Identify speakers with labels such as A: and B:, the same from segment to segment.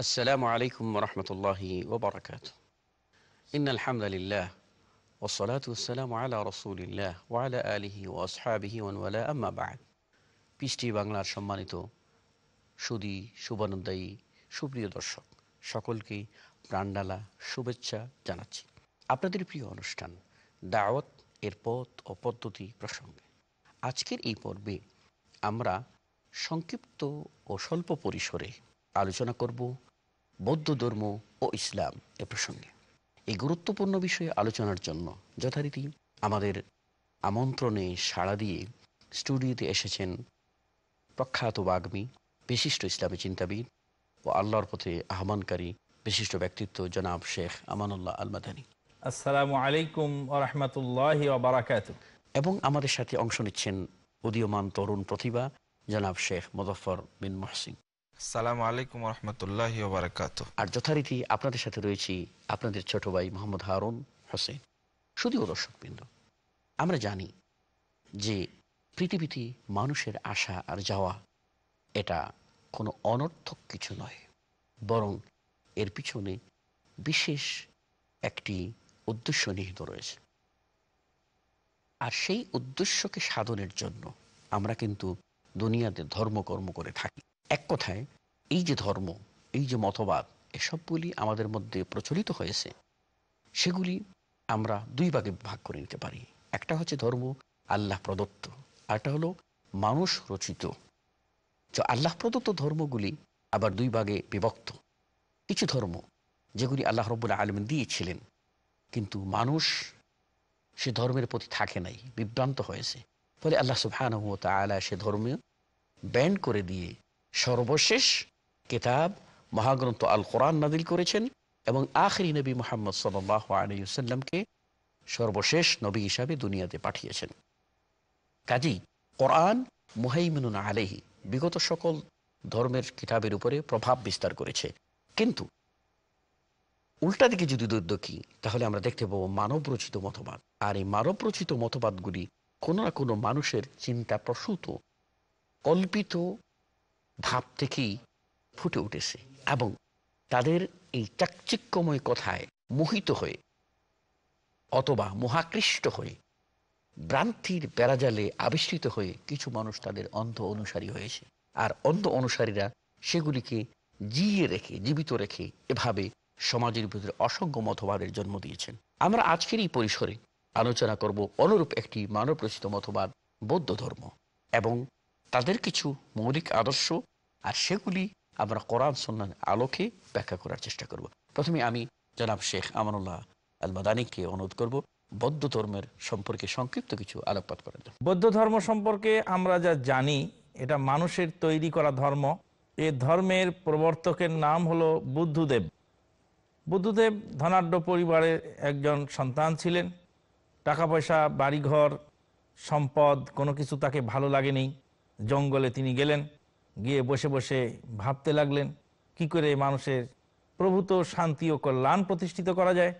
A: السلام عليكم ورحمة الله وبركاته إن الحمد لله والصلاة والسلام على رسول الله وعلى آله وأصحابه ولا أما بعد পিষ্টি বাংলার সম্মানিত সুদী সুবর্ণদায়ী সুপ্রিয় দর্শক সকলকে প্রাণডালা শুভেচ্ছা জানাচ্ছি আপনাদের প্রিয় অনুষ্ঠান দাওয়াত এর পথ ও পদ্ধতি প্রসঙ্গে আজকের এই পর্বে আমরা সংক্ষিপ্ত ও স্বল্প পরিসরে আলোচনা করব বৌদ্ধ ধর্ম ও ইসলাম এ প্রসঙ্গে এই গুরুত্বপূর্ণ বিষয়ে আলোচনার জন্য যথারীতি আমাদের আমন্ত্রণে সাড়া দিয়ে স্টুডিওতে এসেছেন প্রখ্যাত বাগ্মী বিশিষ্ট ইসলামী চিন্তাবিদ ও আল্লাহর পথে আহ্বানকারী বিশিষ্ট ব্যক্তিত্ব জনাব শেখ আমানুল্লাহ আলমাদানী
B: আসসালামু আলাইকুম রহমতুল্লাহ বারাকাত এবং আমাদের সাথে অংশ নিচ্ছেন
A: উদীয়মান তরুণ প্রতিভা জনাব শেখ মুজফর বিন মহসিন সালাম আলাইকুম রহমতুল্লাহ আর যথারীতি আপনাদের সাথে রয়েছি আপনাদের ছোট ভাই মোহাম্মদ হারুন হোসেন শুধুও আমরা জানি যে পৃথিবীতে মানুষের আশা আর যাওয়া এটা কোনো অনর্থক কিছু নয় বরং এর পিছনে বিশেষ একটি উদ্দেশ্য নিহিত রয়েছে আর সেই উদ্দেশ্যকে সাধনের জন্য আমরা কিন্তু দুনিয়াতে ধর্মকর্ম করে থাকি এক কথায় এই যে ধর্ম এই যে মতবাদ এসবগুলি আমাদের মধ্যে প্রচলিত হয়েছে সেগুলি আমরা দুই ভাগে ভাগ করে নিতে পারি একটা হচ্ছে ধর্ম আল্লাহ প্রদত্ত আরটা হলো মানুষ রচিত যে আল্লাহ প্রদত্ত ধর্মগুলি আবার দুই ভাগে বিভক্ত কিছু ধর্ম যেগুলি আল্লাহ রব্বুল্লাহ আলম দিয়েছিলেন কিন্তু মানুষ সে ধর্মের প্রতি থাকে নাই বিভ্রান্ত হয়েছে ফলে আল্লাহ সুফহান সে ধর্মীয় ব্যান্ড করে দিয়ে সর্বশেষ কিতাব মহাগ্রন্থ আল কোরআন নাদিল করেছেন এবং আখরি নবী মোহাম্মদ সাল্লাহ আলিউসাল্লামকে সর্বশেষ নবী হিসাবে দুনিয়াতে পাঠিয়েছেন কাজী কোরআন মুহাইমিনুন আলেহি বিগত সকল ধর্মের কিতাবের উপরে প্রভাব বিস্তার করেছে কিন্তু উল্টা দিকে যদি দুর্দক্ষী তাহলে আমরা দেখতে পাবো মানবরচিত মতবাদ আর এই মানবরচিত মতবাদগুলি কোনো না কোনো মানুষের চিন্তা প্রসূত কল্পিত ভাব থেকেই ফুটে উঠেছে এবং তাদের এই চাকচিক্যময় কথায় মোহিত হয়ে অথবা মহাকৃষ্ট হয়ে ভ্রান্তির বেড়াজালে আবিষ্কৃত হয়ে কিছু মানুষ তাদের অন্ধ অনুসারী হয়েছে আর অন্ধ অনুসারীরা সেগুলিকে জিয়ে রেখে জীবিত রেখে এভাবে সমাজের ভিতরে অসংখ্য মতবাদের জন্ম দিয়েছেন আমরা আজকের এই পরিসরে আলোচনা করব অনুরূপ একটি মানব রচিত মতবাদ বৌদ্ধ ধর্ম এবং তাদের কিছু মৌলিক আদর্শ আর সেগুলি আমরা কোরআন সন্ন্যানের আলোকে ব্যাখ্যা করার চেষ্টা করব প্রথমে আমি জনাব শেখ আমানুল্লাহ আল মাদানিকে অনুরোধ করব বৌদ্ধ ধর্মের সম্পর্কে সংক্ষিপ্ত কিছু আলোকপাত করার জন্য
B: বৌদ্ধ ধর্ম সম্পর্কে আমরা যা জানি এটা মানুষের তৈরি করা ধর্ম এ ধর্মের প্রবর্তকের নাম হলো বুদ্ধদেব বুদ্ধদেব ধনাঢ্য পরিবারের একজন সন্তান ছিলেন টাকা পয়সা বাড়িঘর সম্পদ কোনো কিছু তাকে ভালো লাগেনি জঙ্গলে তিনি গেলেন গিয়ে বসে বসে ভাবতে লাগলেন কি করে মানুষের প্রভূত শান্তি ও কল্যাণ প্রতিষ্ঠিত করা যায়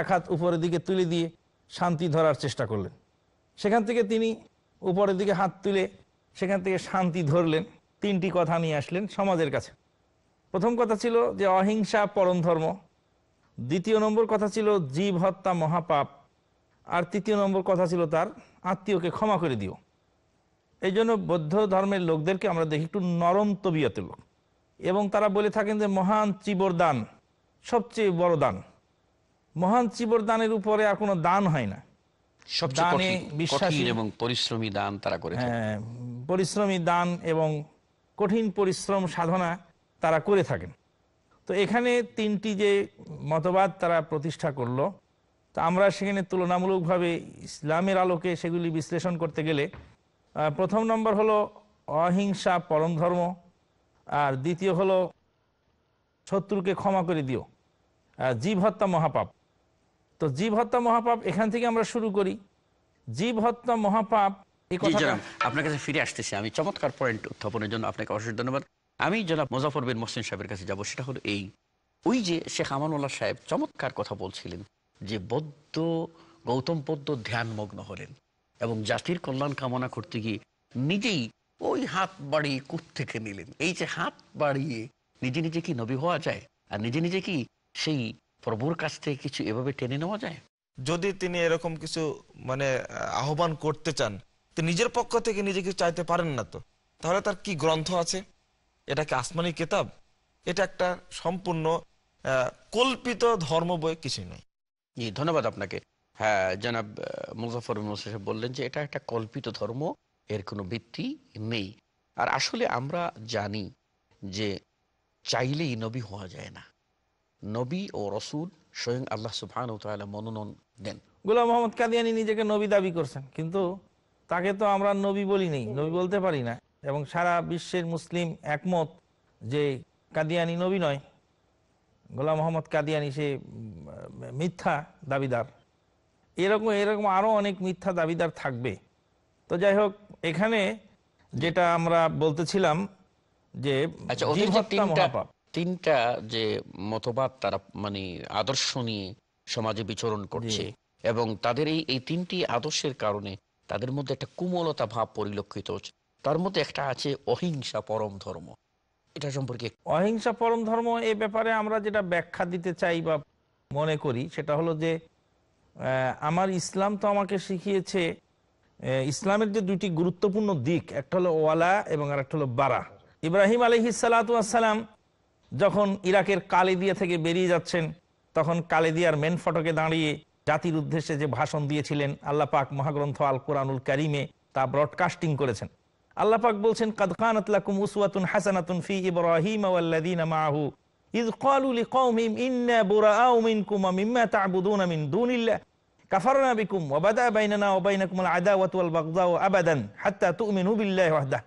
B: এক হাত উপরের দিকে তুলে দিয়ে শান্তি ধরার চেষ্টা করলেন সেখান থেকে তিনি উপরের দিকে হাত তুলে সেখান থেকে শান্তি ধরলেন তিনটি কথা নিয়ে আসলেন সমাজের কাছে প্রথম কথা ছিল যে অহিংসা পরম ধর্ম দ্বিতীয় নম্বর কথা ছিল জীব হত্যা মহাপাপ আর তৃতীয় নম্বর কথা ছিল তার আত্মীয়কে ক্ষমা করে দিও এই জন্য বৌদ্ধ ধর্মের লোকদেরকে আমরা দেখি একটু নরম তবিয়তের লোক এবং তারা বলে থাকেন যে মহান চিবর দান সবচেয়ে বড় দান মহান চিবর দানের উপরে আর কোনো দান হয় না দানে
A: পরিশ্রমী দান তারা করে
B: হ্যাঁ, পরিশ্রমী দান এবং কঠিন পরিশ্রম সাধনা তারা করে থাকেন তো এখানে তিনটি যে মতবাদ তারা প্রতিষ্ঠা করলো তা আমরা সেখানে তুলনামূলকভাবে ইসলামের আলোকে সেগুলি বিশ্লেষণ করতে গেলে প্রথম নম্বর হলো অহিংসা পরম ধর্ম আর দ্বিতীয় হলো শত্রুকে ক্ষমা করে দিও জীব হত্যা মহাপাপ তো জীব হত্যা মহাপাপ এখান থেকে আমরা শুরু করি জীব হত্যা মহাপাপ আপনার কাছে ফিরে আসতেছি
A: আমি চমৎকার পয়েন্ট উত্থাপনের জন্য আপনাকে অশেষ ধন্যবাদ আমি জনাব মুজাফর বিন মোসিন সাহেবের কাছে যাবো সেটা হলো এই ওই যে শেখ আমানুল্লাহ সাহেব চমৎকার কথা বলছিলেন যে বৌদ্ধ গৌতম বৌদ্ধ ধ্যানমগ্ন হলেন এবং জাতির কল্যাণ কামনা করতে গিয়ে নিজেই ওই হাত বাড়িয়ে থেকে নিলেন এই যে হাত বাড়িয়ে নিজে নিজে কি নবী হওয়া যায় আর নিজে নিজে কি সেই প্রভুর কাছ থেকে কিছু এভাবে টেনে নেওয়া যায় যদি
C: তিনি এরকম কিছু মানে আহ্বান করতে চান তো নিজের পক্ষ থেকে নিজে কিছু চাইতে পারেন না তো তাহলে তার কি গ্রন্থ আছে এটা কি আসমানি কেতাব এটা একটা
A: সম্পূর্ণ কল্পিত ধর্ম বই কিছুই নেই ধন্যবাদ আপনাকে হ্যাঁ জনাব মুজাফর সাহেব বললেন যে এটা একটা কল্পিত ধর্ম এর কোনো ভিত্তি নেই আর আসলে আমরা জানি যে চাইলেই নবী হওয়া যায় না নবী ও রসুল স্বয়ং আল্লাহ সুফান মনোনয়ন
B: দেন গুলাম মোহাম্মদ কাদিয়ানি নিজেকে নবী দাবি করছেন কিন্তু তাকে তো আমরা নবী বলি নেই নবী বলতে পারি না এবং সারা বিশ্বের মুসলিম একমত যে কাদিয়ানি নবী নয় গোলাম মোহাম্মদ কাদিয়ানি সে মিথ্যা দাবিদার এরকম এরকম আরও অনেক মিথ্যা দাবিদার থাকবে তো যাই হোক এখানে যেটা আমরা বলতেছিলাম যে আচ্ছা, তিনটা
A: যে মতবাদ তারা মানে আদর্শ নিয়ে সমাজে বিচরণ করছে এবং তাদের এই এই তিনটি আদর্শের কারণে তাদের মধ্যে একটা কুমলতা ভাব পরিলক্ষিত হচ্ছে
B: তার মধ্যে একটা আছে অহিংসা পরম ধর্ম এটা সম্পর্কে অহিংসা পরম ধর্ম এ ব্যাপারে আমরা যেটা ব্যাখ্যা দিতে চাই বা মনে করি সেটা হলো যে আমার ইসলাম তো আমাকে শিখিয়েছে ইসলামের যে দুইটি গুরুত্বপূর্ণ দিক একটা হলো ওয়ালা এবং আর একটা হলো বারা ইব্রাহিম আলহি সালাতাম যখন ইরাকের কালেদিয়া থেকে বেরিয়ে যাচ্ছেন তখন কালেদিয়ার মেন ফটকে দাঁড়িয়ে জাতির উদ্দেশ্যে যে ভাষণ দিয়েছিলেন আল্লাহ পাক মহাগ্রন্থ আল কোরআনুল কারিমে তা ব্রডকাস্টিং করেছেন আল্লাহ পাক বলছেন কাদকান হাসানাতুন ফি ইব্রাহিম ওয়াল্লাযিনা মাআহু ইয ইন্না বুরাআউ মিনকুম ওয়া মিম্মা তা'বুদুনা মিন দুনিল্লাহ কাফারনা বিকুম ওবাদা বাইনানা ওবাইনাকুমুল আদা ওয়াতুয়াল বাগদা আবাদান হাত্তা তুমিনু বিল্লাহ ওয়াহদা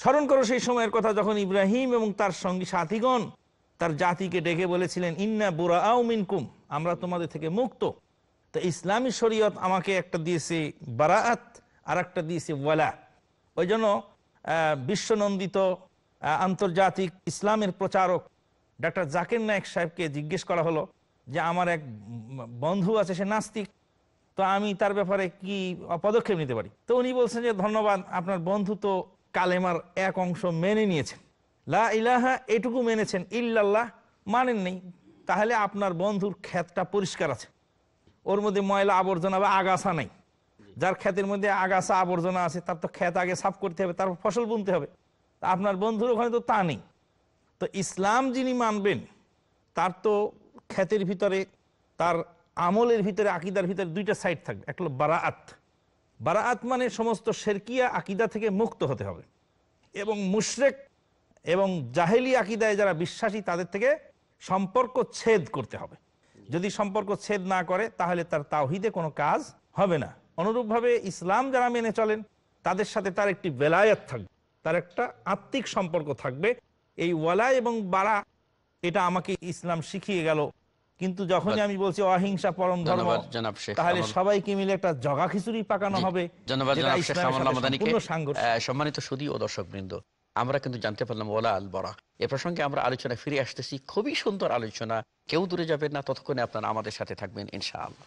B: স্মরণ করো সেই সময়ের কথা যখন ইব্রাহিম এবং তার সঙ্গী সাথীগণ তার জাতিকে ডেকে বলেছিলেন ইন্না বুরা মিনকুম আমরা তোমাদের থেকে মুক্ত তো ইসলামী শরীয়ত আমাকে একটা দিয়েছে বারাত আর একটা দিয়েছে ওয়ালা ওই জন্য বিশ্বনন্দিত আন্তর্জাতিক ইসলামের প্রচারক ডাক্তার জাকির নায়ক সাহেবকে জিজ্ঞেস করা হলো যে আমার এক বন্ধু আছে সে নাস্তিক তো আমি তার ব্যাপারে কি পদক্ষেপ নিতে পারি তো উনি বলছেন যে ধন্যবাদ আপনার বন্ধু তো কালেমার এক অংশ মেনে নিয়েছেন লা ইলাহা এটুকু মেনেছেন ইল্লাল্লাহ মানেন নেই তাহলে আপনার বন্ধুর ক্ষেতটা পরিষ্কার আছে ওর মধ্যে ময়লা আবর্জনা বা আগাছা নাই যার ক্ষেতের মধ্যে আগাছা আবর্জনা আছে তার তো ক্ষেত আগে সাফ করতে হবে তারপর ফসল বুনতে হবে আপনার বন্ধুর ওখানে তো তা নেই তো ইসলাম যিনি মানবেন তার তো খ্যাতের ভিতরে তার আমলের ভিতরে আকিদার ভিতরে দুইটা সাইড থাকবে এক হলো বারাআত বারাআত মানে সমস্ত শেরকিয়া আকিদা থেকে মুক্ত হতে হবে এবং মুশরেক এবং জাহেলি আকিদায় যারা বিশ্বাসী তাদের থেকে সম্পর্ক ছেদ করতে হবে যদি সম্পর্ক ছেদ না করে তাহলে তার তাওহিদে কোনো কাজ হবে না অনুরূপভাবে ইসলাম যারা মেনে চলেন তাদের সাথে তার একটি বেলায়াত থাকবে তার একটা আত্মিক সম্পর্ক থাকবে এই ওয়ালা এবং বারা এটা আমাকে ইসলাম শিখিয়ে গেল কিন্তু যখনই আমি বলছি অহিংসা পরম ধর্ম তাহলে সবাইকে মিলে একটা জগা খিচুড়ি পাকানো হবে
A: সম্মানিত সুদী ও দর্শক বৃন্দ আমরা কিন্তু জানতে পারলাম ওলা আল বরা এ প্রসঙ্গে আমরা আলোচনা ফিরে আসতেছি খুবই সুন্দর আলোচনা কেউ দূরে যাবেন না ততক্ষণে আপনারা আমাদের সাথে থাকবেন ইনশাআল্লাহ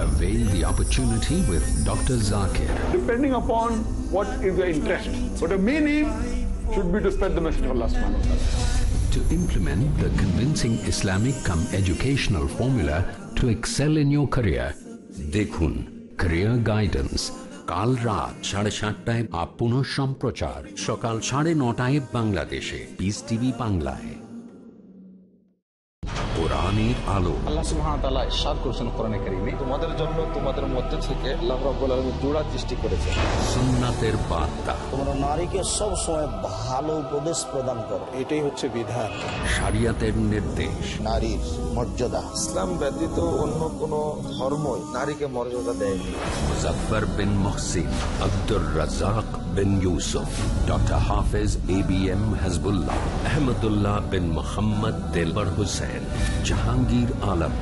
D: Avail the opportunity with Dr. Zakir. Depending upon what is your interest. But the main aim should be to spread the message of Allah subhanahu wa ta'ala. To implement the convincing Islamic come educational formula to excel in your career, দেখুন career guidance কাল রাত সাড়ে সাতটায় up সম্প্রচার সকাল সাড়ে নটায় বাংলাদেশে পিস টিভি বাংলায় কোরআনের আলো
C: আল্লাহ সুহামতাল্লাহ ইসাদ করছেন কোরআনে কারিমে তোমাদের জন্য তোমাদের মধ্যে থেকে আল্লাহ রব্বুল আলমী করেছে
D: সুন্নাতের বার্তা
C: তোমরা নারীকে সব ভালো উপদেশ প্রদান করো এটাই হচ্ছে বিধান
D: শরিয়াতের নির্দেশ নারীর মর্যাদা
C: ইসলাম ব্যতীত অন্য কোন ধর্মই নারীকে মর্যাদা দেয়নি
D: মুজফার বিন Mohsin Abdur Razzak bin Yusuf, Dr. Hafiz ABM Hezbollah, Ahmadullah bin Muhammad Dilbar Hussain, Jahangir Alam.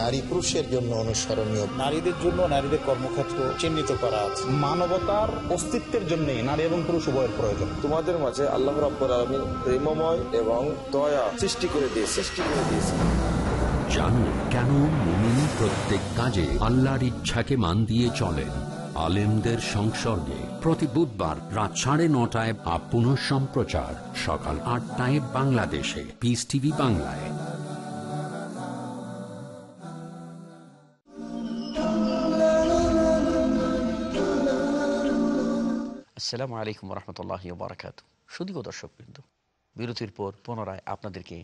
C: নারী পুরুষের জন্য অনুসরণীয় নারীদের জন্য নারীদের কর্মক্ষেত্র চিহ্নিত করা অস্তিত্বের নারী এবং পুরুষ প্রয়োজন তোমাদের মাঝে প্রেমময় এবং দয়া
D: জানুন কেন প্রত্যেক কাজে আল্লাহর ইচ্ছাকে মান দিয়ে চলেন আলেমদের সংসর্গে প্রতি বুধবার রাত সাড়ে নটায় বা পুনঃ সম্প্রচার সকাল আটটায় বাংলাদেশে পিস টিভি বাংলায় আসসালামু
A: আলাইকুম রহমতুল্লাহ বারাকাত শুধুও দর্শক বিন্দু বিরতির পর পুনরায় আপনাদেরকে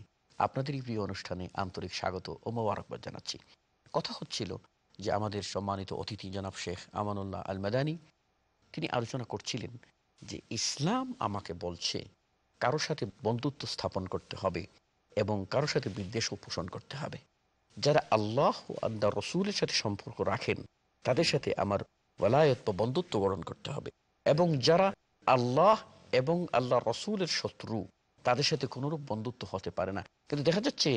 A: আপনাদেরই প্রিয় অনুষ্ঠানে আন্তরিক স্বাগত ও মোবারকবাদ জানাচ্ছি কথা হচ্ছিল যে আমাদের সম্মানিত অতিথি জনাব শেখ আমানুল্লাহ আল মাদানি তিনি আলোচনা করছিলেন যে ইসলাম আমাকে বলছে কারোর সাথে বন্ধুত্ব স্থাপন করতে হবে এবং কারোর সাথে বিদ্বেষও পোষণ করতে হবে যারা আল্লাহ ও আল্লাহ রসুলের সাথে সম্পর্ক রাখেন তাদের সাথে আমার ওলায়ত বা বন্ধুত্ব গ্রহণ করতে হবে এবং যারা আল্লাহ এবং আল্লাহ রসুলের শত্রু তাদের সাথে কোনোরূপ বন্ধুত্ব হতে পারে না কিন্তু দেখা যাচ্ছে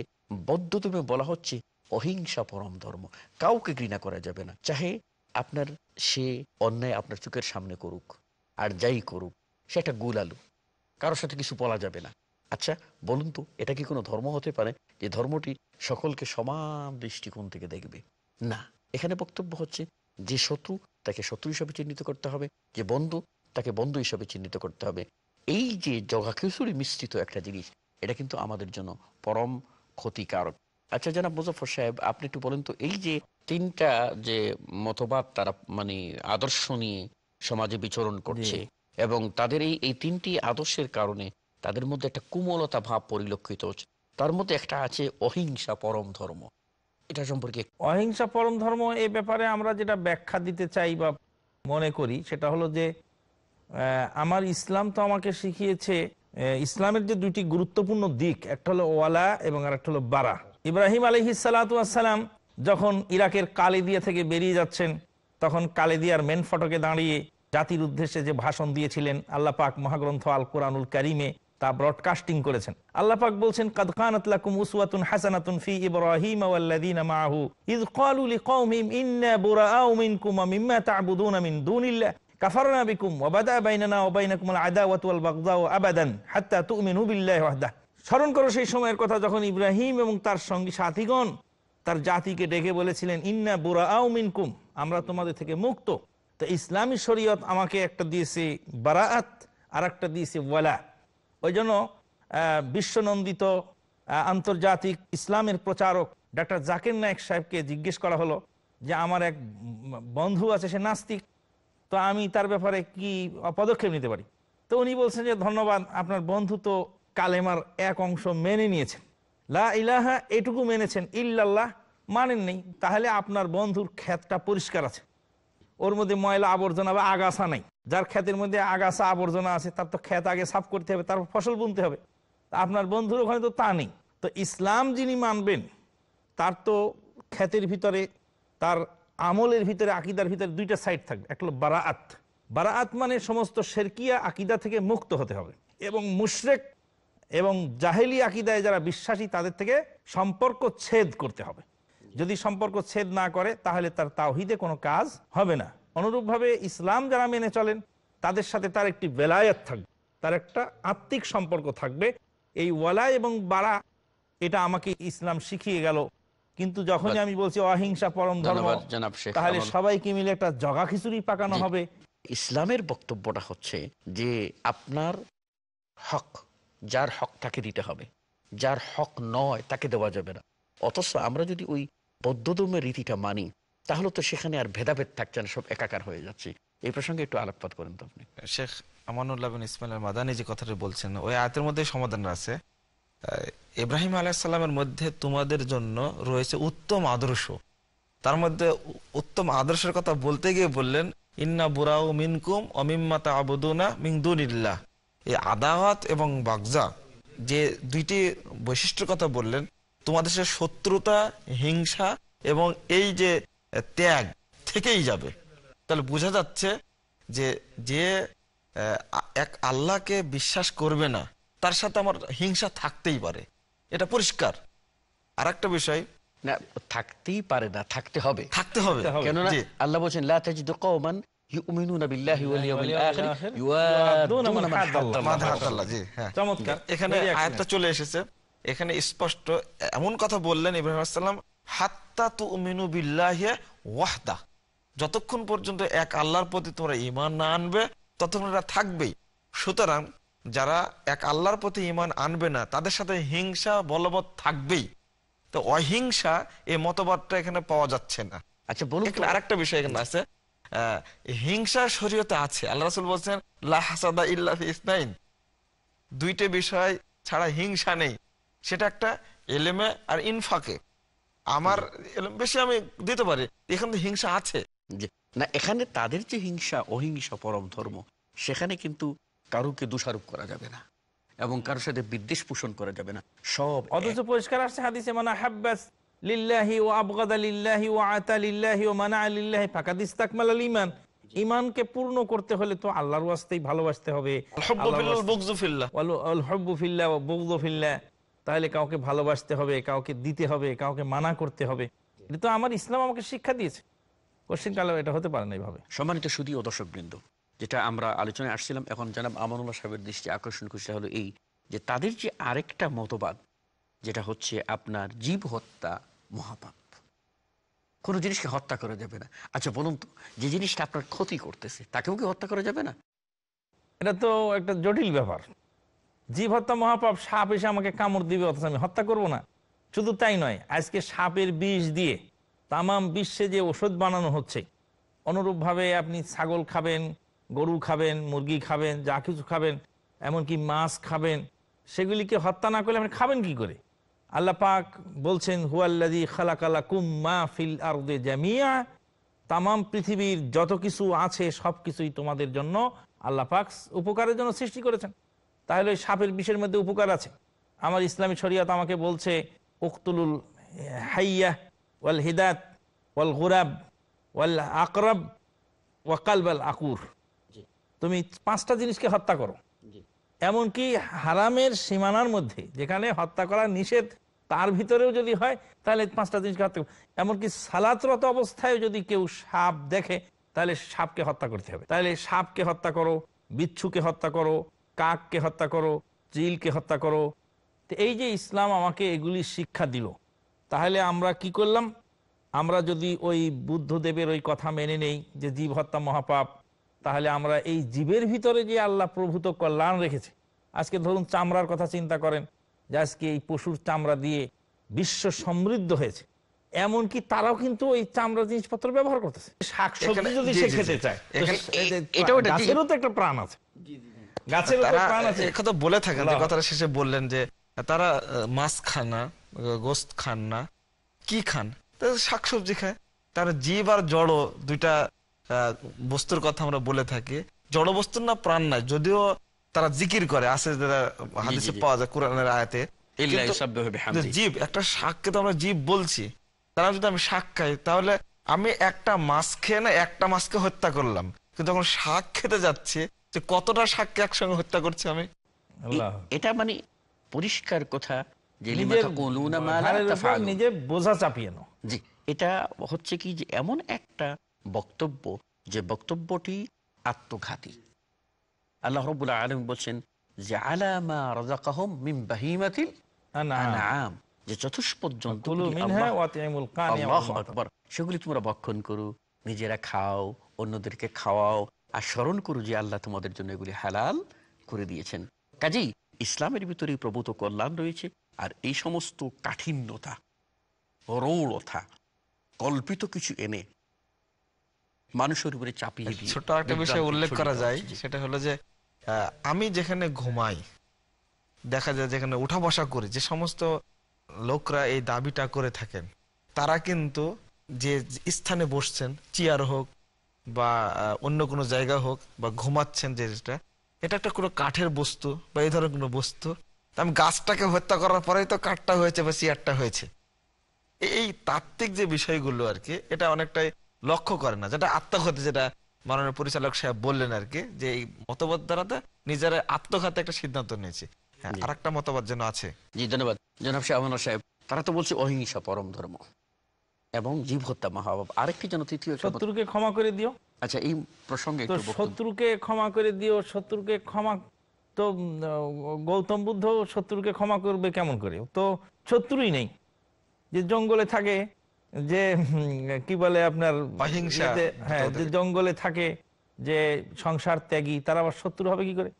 A: বৌদ্ধ তুমি বলা হচ্ছে অহিংসা পরম ধর্ম কাউকে ঘৃণা করা যাবে না চাহে আপনার সে অন্যায় আপনার চোখের সামনে করুক আর যাই করুক সেটা গোল আলু কারোর সাথে কিছু বলা যাবে না আচ্ছা বলুন তো এটা কি কোনো ধর্ম হতে পারে যে ধর্মটি সকলকে সমান দৃষ্টিকোণ থেকে দেখবে না এখানে বক্তব্য হচ্ছে যে শত্রু তাকে শত্রু হিসাবে চিহ্নিত করতে হবে যে বন্ধু তাকে বন্ধু হিসাবে চিহ্নিত করতে হবে এই যে জগাখিচুড়ি মিশ্রিত একটা জিনিস এটা কিন্তু আমাদের জন্য পরম ক্ষতিকারক আচ্ছা জানাব মুজফর সাহেব আপনি একটু বলেন তো এই যে তিনটা যে মতবাদ তারা মানে আদর্শ নিয়ে সমাজে বিচরণ করছে এবং তাদের এই এই তিনটি আদর্শের কারণে তাদের মধ্যে একটা কুমলতা ভাব পরিলক্ষিত হচ্ছে তার
B: মধ্যে একটা আছে অহিংসা পরম ধর্ম এটা সম্পর্কে অহিংসা পরম ধর্ম এই ব্যাপারে আমরা যেটা ব্যাখ্যা দিতে চাই বা মনে করি সেটা হলো যে আমার ইসলাম তো আমাকে শিখিয়েছে ইসলামের যে দুইটি গুরুত্বপূর্ণ দিক একটা হলো ওয়ালা এবং আর একটা হলো বারা ইব্রাহিম আলহি সালাতাম যখন ইরাকের কালেদিয়া থেকে বেরিয়ে যাচ্ছেন তখন কালেদিয়ার মেন ফটকে দাঁড়িয়ে জাতির উদ্দেশ্যে যে ভাষণ দিয়েছিলেন আল্লাহ পাক মহাগ্রন্থ আল কোরআনুল করিমে তা ব্রডকাস্টিং করেছেন আল্লাহ পাক বলছেন কাদকান কাফারনা বিকুম ওবাদা বাদা বাইনানা ওয়া বাইনাকুমুল আদাওয়াতু বাগদা ও আবাদান হাত্তা তু'মিনু বিল্লাহি ওয়াহদাহু স্মরণ করো সেই সময়ের কথা যখন ইব্রাহিম এবং তার সঙ্গী সাথীগণ তার জাতিকে ডেকে বলেছিলেন ইন্না আও মিনকুম আমরা তোমাদের থেকে মুক্ত তো ইসলামী শরীয়ত আমাকে একটা দিয়েছে বারাত আর একটা দিয়েছে ওয়ালা ওই জন্য বিশ্বনন্দিত আন্তর্জাতিক ইসলামের প্রচারক ডাক্তার জাকির নায়ক সাহেবকে জিজ্ঞেস করা হলো যে আমার এক বন্ধু আছে সে নাস্তিক তো আমি তার ব্যাপারে কি পদক্ষেপ নিতে পারি তো উনি বলছেন যে ধন্যবাদ আপনার বন্ধু তো কালেমার এক অংশ মেনে নিয়েছেন লা ইলাহা এটুকু মেনেছেন ইল্লাল্লাহ মানেন নেই তাহলে আপনার বন্ধুর ক্ষেতটা পরিষ্কার আছে ওর মধ্যে ময়লা আবর্জনা বা আগাছা নাই যার ক্ষেতের মধ্যে আগাছা আবর্জনা আছে তার তো ক্ষেত আগে সাফ করতে হবে তারপর ফসল বুনতে হবে আপনার বন্ধুর ওখানে তো তা নেই তো ইসলাম যিনি মানবেন তার তো ক্ষেতের ভিতরে তার আমলের ভিতরে আকিদার ভিতরে দুইটা সাইড থাকবে এক হলো বারাআত বারাআত মানে সমস্ত শেরকিয়া আকিদা থেকে মুক্ত হতে হবে এবং মুশরেক এবং জাহেলি আকিদায় যারা বিশ্বাসী তাদের থেকে সম্পর্ক ছেদ করতে হবে যদি সম্পর্ক ছেদ না করে তাহলে তার তাওহিদে কোনো কাজ হবে না অনুরূপভাবে ইসলাম যারা মেনে চলেন তাদের সাথে তার একটি বেলায়াত থাকবে তার একটা আত্মিক সম্পর্ক থাকবে এই ওয়ালা এবং বাড়া এটা আমাকে ইসলাম শিখিয়ে গেল কিন্তু যখনই আমি বলছি অহিংসা পরম ধর্ম তাহলে সবাইকে মিলে একটা জগা খিচুড়ি পাকানো হবে ইসলামের বক্তব্যটা হচ্ছে যে
A: আপনার হক যার হক তাকে দিতে হবে যার হক নয় তাকে দেওয়া যাবে না অথচ আমরা যদি ওই বৌদ্ধদমের রীতিটা মানি তাহলে তো সেখানে আর ভেদাভেদ থাকছে না সব একাকার হয়ে যাচ্ছে এই প্রসঙ্গে একটু আলোকপাত করেন তো আপনি শেখ
C: আমানুল্লাহ বিন ইসমাইল মাদানি যে কথাটা বলছেন ওই আয়তের মধ্যে সমাধান আছে ইব্রাহিম আলাহিসাল্লামের মধ্যে তোমাদের জন্য রয়েছে উত্তম আদর্শ তার মধ্যে উত্তম আদর্শের কথা বলতে গিয়ে বললেন ইন্না বুরাউ মিনকুম অমিম্মাতা আবুদুনা ইল্লাহ এই আদাওয়াত এবং বাগজা যে দুইটি বৈশিষ্ট্য কথা বললেন তোমাদের সে শত্রুতা হিংসা এবং এই যে ত্যাগ থেকেই যাবে তাহলে বোঝা যাচ্ছে যে যে এক আল্লাহকে বিশ্বাস করবে না তার সাথে আমার হিংসা থাকতেই পারে এটা
A: পরিষ্কার আর একটা বিষয় না থাকতেই পারে না থাকতে হবে থাকতে হবে কেননা আল্লাহ বলছেন ইউমিনুনা হ্যাঁ। চমৎকার এখানে আয়াতটা
C: চলে এসেছে এখানে স্পষ্ট এমন কথা বললেন ইব্রাহিম আলাইহিস সালাম হাত্তা তুমিনু বিল্লাহি ওয়াহদা যতক্ষণ পর্যন্ত এক আল্লাহর প্রতি তোমরা ইমান না আনবে ততক্ষণ এটা থাকবেই সুতরাং যারা এক আল্লাহর প্রতি ইমান আনবে না তাদের সাথে হিংসা বলবৎ থাকবেই তো অহিংসা এই মতবাদটা এখানে পাওয়া যাচ্ছে না আচ্ছা বলুন আরেকটা বিষয় এখানে আছে হিংসা শরীয়তে আছে আল্লাহ রসুল বলছেন লাহাসাদা ইসনাইন দুইটে বিষয় ছাড়া হিংসা নেই সেটা একটা এলেমে আর ইনফাকে আমার বেশি আমি দিতে পারি এখানে হিংসা
A: আছে না এখানে তাদের যে হিংসা অহিংসা পরম ধর্ম সেখানে কিন্তু কারুকে দোষারোপ করা যাবে না এবং কারোর সাথে বিদ্বেষ পোষণ করা যাবে না সব
B: অথচ পরিষ্কার আসছে হাদিসে মানে হাব্বাস ইমানকে পূর্ণ করতে হলে তো আল্লাহর ওয়াস্তেই ভালোবাসতে হবে তাহলে কাউকে ভালোবাসতে হবে কাউকে দিতে হবে কাউকে মানা করতে হবে এটা তো আমার ইসলাম আমাকে শিক্ষা দিয়েছে এটা হতে পারে না এইভাবে সম্মানিত শুধু দর্শক বৃন্দ যেটা আমরা আলোচনায় আসছিলাম এখন জানাব
A: আমানুল্লাহ সাহেবের দৃষ্টি আকর্ষণ করছে হলো এই যে তাদের যে আরেকটা মতবাদ যেটা হচ্ছে আপনার জীব হত্যা মহাপাপ কোনো জিনিসকে হত্যা করা যাবে না
B: আচ্ছা বলুন তো যে জিনিসটা আপনার ক্ষতি করতেছে তাকেও কি হত্যা করা যাবে না এটা তো একটা জটিল ব্যাপার জীব হত্যা মহাপাপ সাপ এসে আমাকে কামড় দিবে অথচ আমি হত্যা করব না শুধু তাই নয় আজকে সাপের বিষ দিয়ে তামাম বিশ্বে যে ওষুধ বানানো হচ্ছে অনুরূপভাবে আপনি ছাগল খাবেন গরু খাবেন মুরগি খাবেন যা কিছু খাবেন এমনকি মাছ খাবেন সেগুলিকে হত্যা না করলে আপনি খাবেন কি করে আল্লাপাক বলছেন হুয়াল্লাদি খালাকালা কুম্মা ফিল আরদে জামিয়া তামাম পৃথিবীর যত কিছু আছে সব কিছুই তোমাদের জন্য আল্লাপাক উপকারের জন্য সৃষ্টি করেছেন তাহলে সাপের বিষের মধ্যে উপকার আছে আমার ইসলামী শরিয়ত আমাকে বলছে উকতুলুল হাইয়া ওয়াল হিদাত ওয়াল গুরাব ওয়াল আকরব ওয়াকাল ওয়াল আকুর তুমি পাঁচটা জিনিসকে হত্যা করো এমনকি হারামের সীমানার মধ্যে যেখানে হত্যা করা নিষেধ তার ভিতরেও যদি হয় তাহলে পাঁচটা জিনিসকে হত্যা এমনকি সালাতরত অবস্থায় যদি কেউ সাপ দেখে তাহলে সাপকে হত্যা করতে হবে তাহলে সাপকে হত্যা করো বিচ্ছুকে হত্যা করো কাককে হত্যা করো চিলকে হত্যা করো তো এই যে ইসলাম আমাকে এগুলি শিক্ষা দিল তাহলে আমরা কি করলাম আমরা যদি ওই বুদ্ধদেবের ওই কথা মেনে নেই যে জীব হত্যা মহাপাপ তাহলে আমরা এই জীবের ভিতরে যে আল্লাহ প্রভূত কল্যাণ রেখেছে আজকে ধরুন চামড়ার কথা চিন্তা করেন আজকে এই পশুর চামড়া দিয়ে বিশ্ব সমৃদ্ধ হয়েছে এমনকি তারাও কিন্তু ওই চামড়া জিনিসপত্র ব্যবহার করতেছে শাকসবজি যদি সে খেতে চায় গাছেরও তো একটা প্রাণ আছে
C: প্রাণ আছে বলে থাকেন কথাটা শেষে বললেন যে তারা মাছ খান না গোস্ত খান না কি খান শাকসবজি খায় তারা জীব আর জড় দুইটা বস্তুর কথা আমরা বলে থাকি জড় বস্তুর না প্রাণ নাই যদিও তারা জিকির করে আছে হাদিসে পাওয়া যায় কোরআনের আয়াতে জীব একটা শাককে তো আমরা জীব বলছি তারা যদি আমি শাক খাই তাহলে আমি একটা মাছ খেয়ে না একটা মাছকে হত্যা করলাম কিন্তু এখন শাক খেতে যাচ্ছে যে কতটা শাককে একসঙ্গে হত্যা করছে আমি
A: এটা মানে পরিষ্কার কথা নিজে বোঝা চাপিয়ে নো জি এটা হচ্ছে কি যে এমন একটা বক্তব্য যে বক্তব্যটি আত্মঘাতী আল্লাহ রবুল্লা আলম বলছেন যে আলামা রাজা কাহম মিম বাহিমাতিল আনাম যে চতুষ্পদ জন্তুগুলি সেগুলি তোমরা ভক্ষণ করো নিজেরা খাও অন্যদেরকে খাওয়াও আর স্মরণ করো যে আল্লাহ তোমাদের জন্য এগুলি হালাল করে দিয়েছেন কাজেই ইসলামের ভিতরে প্রভূত কল্যাণ রয়েছে আর এই সমস্ত কাঠিন্যতা রৌড়তা কল্পিত কিছু এনে মানুষের উপরে চাপিয়ে ছোট একটা বিষয় উল্লেখ করা যায় সেটা হলো যে হ্যাঁ,
C: আমি যেখানে ঘুমাই দেখা যায় যেখানে উঠা বসা করি যে সমস্ত লোকরা এই দাবিটা করে থাকেন তারা কিন্তু যে স্থানে বসছেন চেয়ার হোক বা অন্য কোনো জায়গা হোক বা ঘুমাচ্ছেন যেটা এটা একটা কোনো কাঠের বস্তু বা এই ধরনের কোনো বস্তু আমি গাছটাকে হত্যা করার পরেই তো কাঠটা হয়েছে বা চেয়ারটা হয়েছে এই তাত্ত্বিক যে বিষয়গুলো আর কি এটা অনেকটাই লক্ষ্য করে না যেটা আত্মঘাতী যেটা মাননীয় পরিচালক সাহেব বললেন আর কি যে এই মতবাদ দ্বারা তো
A: নিজের আত্মঘাতে একটা সিদ্ধান্ত নিয়েছে হ্যাঁ, আর একটা মতবাদ যেন আছে জি ধন্যবাদ জনাব শাহমান সাহেব তারা তো বলছে অহিংসা পরম ধর্ম এবং জীব হত্যা মহাভাব আরেকটি যেন তৃতীয়
B: শত্রুকে ক্ষমা করে দিও আচ্ছা এই প্রসঙ্গে শত্রুকে ক্ষমা করে দিও শত্রুকে ক্ষমা তো গৌতম বুদ্ধ শত্রুকে ক্ষমা করবে কেমন করে তো শত্রুই নেই যে জঙ্গলে থাকে যে কি বলে আপনার হ্যাঁ জঙ্গলে থাকে যে সংসার ত্যাগী তার আবার শত্রু হবে কি করে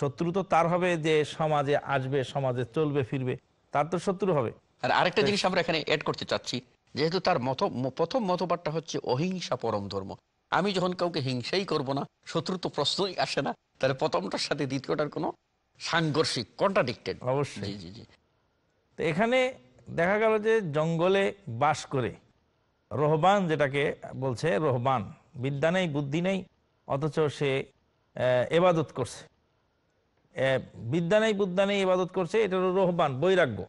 B: শত্রু তো তার হবে যে সমাজে আসবে সমাজে চলবে ফিরবে তার তো শত্রু হবে আর আরেকটা জিনিস আমরা এখানে এড করতে চাচ্ছি যেহেতু তার মত প্রথম মতবাদটা হচ্ছে অহিংসা
A: পরম ধর্ম আমি যখন কাউকে হিংসাই করব না শত্রু তো প্রশ্নই আসে না তাহলে প্রথমটার সাথে
B: দ্বিতীয়টার কোনো সাংঘর্ষিক কন্ট্রাডিক্টেড অবশ্যই জি জি জি তো এখানে দেখা গেল যে জঙ্গলে বাস করে রোহবান যেটাকে বলছে রোহবান বিদ্যা নেই বুদ্ধি নেই অথচ সে এবাদত করছে বিদ্যা নেই বুদ্ধা নেই এবাদত করছে এটা হলো রোহবান বৈরাগ্য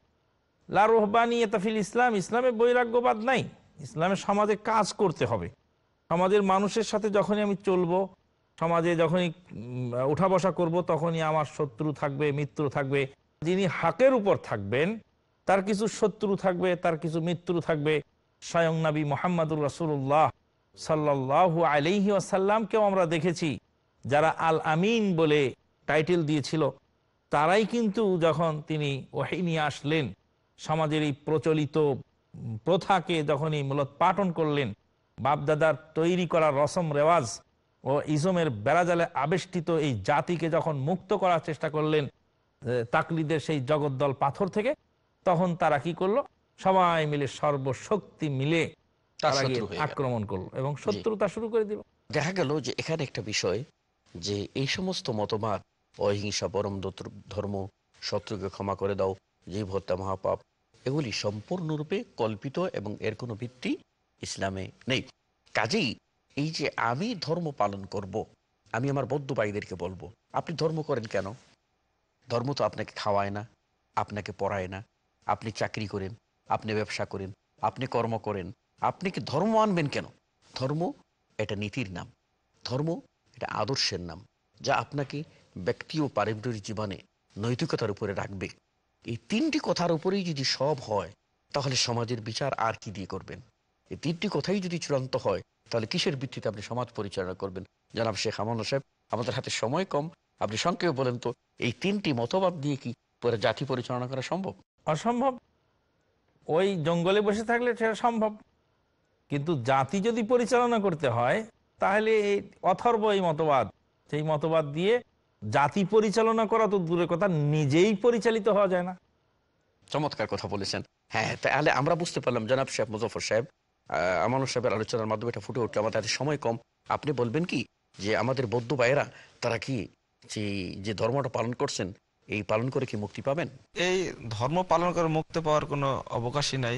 B: লা রোহবানি এতাফিল ইসলাম ইসলামে বৈরাগ্যবাদ নাই ইসলামে সমাজে কাজ করতে হবে সমাজের মানুষের সাথে যখনই আমি চলবো সমাজে যখনই উঠা বসা করবো তখনই আমার শত্রু থাকবে মিত্র থাকবে যিনি হাকের উপর থাকবেন তার কিছু শত্রু থাকবে তার কিছু মৃত্যু থাকবে স্বয়ং নবী মোহাম্মদুর রাসুল্লাহ সাল্লাহ আলহি আসাল্লামকেও আমরা দেখেছি যারা আল আমিন বলে টাইটেল দিয়েছিল তারাই কিন্তু যখন তিনি ওহিনী আসলেন সমাজের এই প্রচলিত প্রথাকে যখন এই মূলত পাঠন করলেন বাপদাদার তৈরি করা রসম রেওয়াজ ও ইজমের বেড়াজালে আবেষ্টিত এই জাতিকে যখন মুক্ত করার চেষ্টা করলেন তাকলিদের সেই জগদ্দল পাথর থেকে তখন তারা কি করলো সবাই মিলে সর্বশক্তি মিলে আক্রমণ করলো এবং শত্রুতা শুরু করে দিল
A: দেখা গেল যে এখানে একটা বিষয় যে এই সমস্ত মতবাদ অহিংসা পরম ধর্ম শত্রুকে ক্ষমা করে দাও যে হত্যা মহাপাপ এগুলি সম্পূর্ণরূপে কল্পিত এবং এর কোনো ভিত্তি ইসলামে নেই কাজেই এই যে আমি ধর্ম পালন করব। আমি আমার বৌদ্ধ ভাইদেরকে বলবো আপনি ধর্ম করেন কেন ধর্ম তো আপনাকে খাওয়ায় না আপনাকে পড়ায় না আপনি চাকরি করেন আপনি ব্যবসা করেন আপনি কর্ম করেন আপনি কি ধর্ম আনবেন কেন ধর্ম এটা নীতির নাম ধর্ম এটা আদর্শের নাম যা আপনাকে ব্যক্তি ও পারিবারিক জীবনে নৈতিকতার উপরে রাখবে এই তিনটি কথার উপরেই যদি সব হয় তাহলে সমাজের বিচার আর কি দিয়ে করবেন এই তিনটি কথাই যদি চূড়ান্ত হয় তাহলে কিসের ভিত্তিতে আপনি সমাজ পরিচালনা করবেন জানাব শেখ হামান সাহেব আমাদের হাতে সময় কম আপনি সংক্ষেপে
B: বলেন তো এই তিনটি মতবাদ দিয়ে কি পরে জাতি পরিচালনা করা সম্ভব অসম্ভব ওই জঙ্গলে বসে থাকলে সেটা সম্ভব কিন্তু জাতি যদি পরিচালনা করতে হয় তাহলে এই অথর্ব এই মতবাদ সেই মতবাদ দিয়ে জাতি পরিচালনা করা তো দূরের কথা নিজেই পরিচালিত হওয়া যায় না চমৎকার কথা বলেছেন
A: হ্যাঁ, হ্যাঁ তাহলে আমরা বুঝতে পারলাম জনাব সাহেব মুজফর সাহেব আমানুর সাহেবের আলোচনার মাধ্যমে এটা ফুটে উঠলো আমাদের সময় কম আপনি বলবেন কি যে আমাদের বৌদ্ধ ভাইয়েরা তারা কি যে ধর্মটা পালন করছেন এই পালন করে কি মুক্তি পাবেন এই ধর্ম পালন করে মুক্তি পাওয়ার কোনো
C: অবকাশই নাই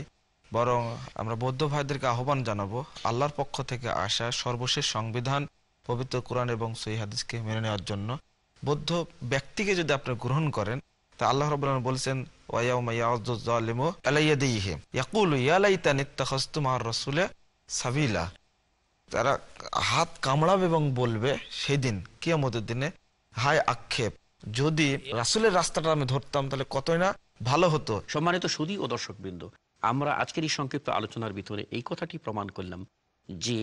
C: বরং আমরা বৌদ্ধ ভাইদেরকে আহ্বান জানাবো আল্লাহর পক্ষ থেকে আসা সর্বশেষ সংবিধান পবিত্র কোরআন এবং সই হাদিসকে মেনে নেওয়ার জন্য বৌদ্ধ ব্যক্তিকে যদি আপনি গ্রহণ করেন তা আল্লাহ রব বলছেন সাবিলা তারা হাত কামড়াবে এবং বলবে সেদিন কিয়ামতের দিনে হায় আক্ষেপ
A: যদি রাসুলের রাস্তাটা আমি ধরতাম তাহলে কতই না ভালো হতো সম্মানিত সুদী ও দর্শক বিন্দু আমরা আজকের এই সংক্ষিপ্ত আলোচনার ভিতরে এই কথাটি প্রমাণ করলাম যে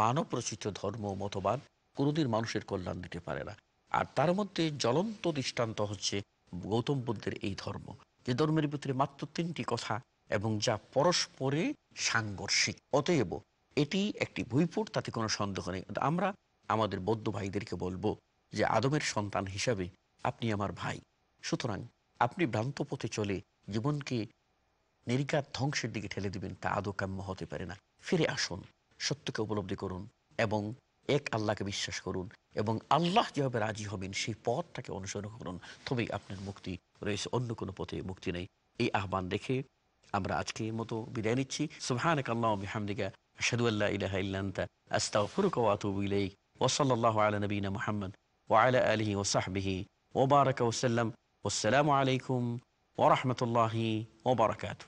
A: মানব রচিত ধর্ম মতবাদ কোনোদিন মানুষের কল্যাণ দিতে পারে না আর তার মধ্যে জ্বলন্ত দৃষ্টান্ত হচ্ছে গৌতম বুদ্ধের এই ধর্ম যে ধর্মের ভিতরে মাত্র তিনটি কথা এবং যা পরস্পরে সাংঘর্ষিক অতএব এটি একটি ভুইপুট তাতে কোনো সন্দেহ নেই আমরা আমাদের বৌদ্ধ ভাইদেরকে বলবো যে আদমের সন্তান হিসাবে আপনি আমার ভাই সুতরাং আপনি ভ্রান্ত পথে চলে জীবনকে নির্গাত ধ্বংসের দিকে ঠেলে দিবেন তা আদৌ কাম্য হতে পারে না ফিরে আসুন সত্যকে উপলব্ধি করুন এবং এক আল্লাহকে বিশ্বাস করুন এবং আল্লাহ যেভাবে রাজি হবেন সেই পথটাকে অনুসরণ করুন তবেই আপনার মুক্তি রয়েছে অন্য কোনো পথে মুক্তি নেই এই আহ্বান দেখে আমরা আজকে মতো বিদায় নিচ্ছি সুহানক আল্লাহ হামদিকা মোহাম্মদ ওয়ালা وبارك وسلم والسلام عليكم ورحمة الله وبركاته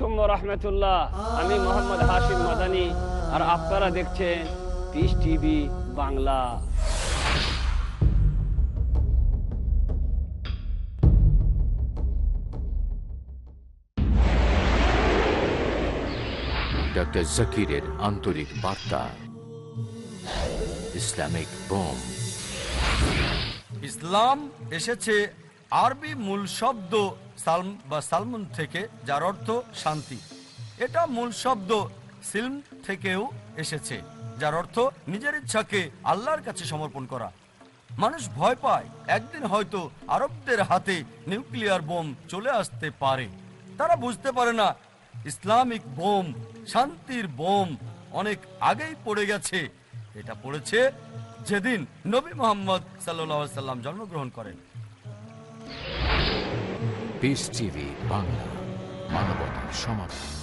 C: আলাইকুম রহমতুল্লাহ আমি মোহাম্মদ হাশিম মাদানি আর আপনারা দেখছেন পিস টিভি বাংলা
D: ডক্টর জাকিরের আন্তরিক বার্তা ইসলামিক বোম
C: ইসলাম এসেছে আরবি মূল শব্দ সালম বা সালমুন থেকে যার অর্থ শান্তি এটা মূল শব্দ সিলম থেকেও এসেছে যার অর্থ নিজের ইচ্ছাকে আল্লাহর কাছে সমর্পণ করা মানুষ ভয় পায় একদিন হয়তো আরবদের হাতে নিউক্লিয়ার বোম চলে আসতে পারে তারা বুঝতে পারে না ইসলামিক বোম শান্তির বোম অনেক আগেই পড়ে গেছে এটা পড়েছে যেদিন নবী মোহাম্মদ সাল্লাহ সাল্লাম জন্মগ্রহণ করেন
D: পিস টিভি বাংলা মানবতার সমাধান